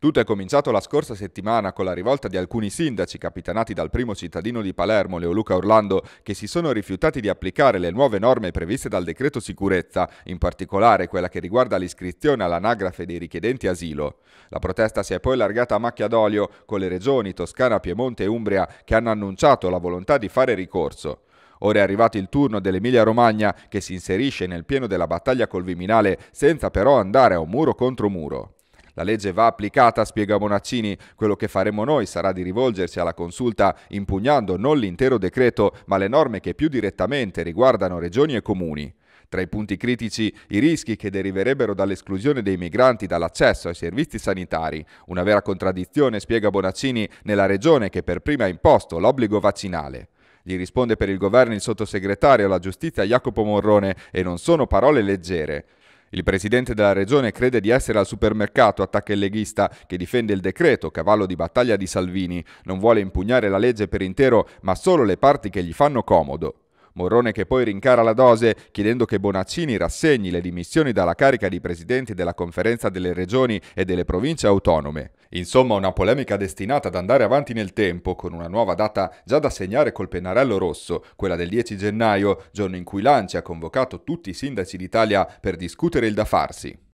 Tutto è cominciato la scorsa settimana con la rivolta di alcuni sindaci capitanati dal primo cittadino di Palermo, Leoluca Orlando, che si sono rifiutati di applicare le nuove norme previste dal decreto sicurezza, in particolare quella che riguarda l'iscrizione all'anagrafe dei richiedenti asilo. La protesta si è poi allargata a macchia d'olio con le regioni Toscana, Piemonte e Umbria che hanno annunciato la volontà di fare ricorso. Ora è arrivato il turno dell'Emilia Romagna che si inserisce nel pieno della battaglia col Viminale senza però andare a un muro contro muro. La legge va applicata, spiega Bonaccini. Quello che faremo noi sarà di rivolgersi alla consulta impugnando non l'intero decreto, ma le norme che più direttamente riguardano regioni e comuni. Tra i punti critici i rischi che deriverebbero dall'esclusione dei migranti dall'accesso ai servizi sanitari, una vera contraddizione, spiega Bonaccini, nella regione che per prima ha imposto l'obbligo vaccinale. Gli risponde per il governo il sottosegretario alla giustizia Jacopo Morrone e non sono parole leggere. Il presidente della regione crede di essere al supermercato, attacca il leghista, che difende il decreto, cavallo di battaglia di Salvini. Non vuole impugnare la legge per intero, ma solo le parti che gli fanno comodo. Morrone che poi rincara la dose chiedendo che Bonaccini rassegni le dimissioni dalla carica di presidente della conferenza delle regioni e delle province autonome. Insomma una polemica destinata ad andare avanti nel tempo con una nuova data già da segnare col pennarello rosso, quella del 10 gennaio, giorno in cui l'ANCI ha convocato tutti i sindaci d'Italia per discutere il da farsi.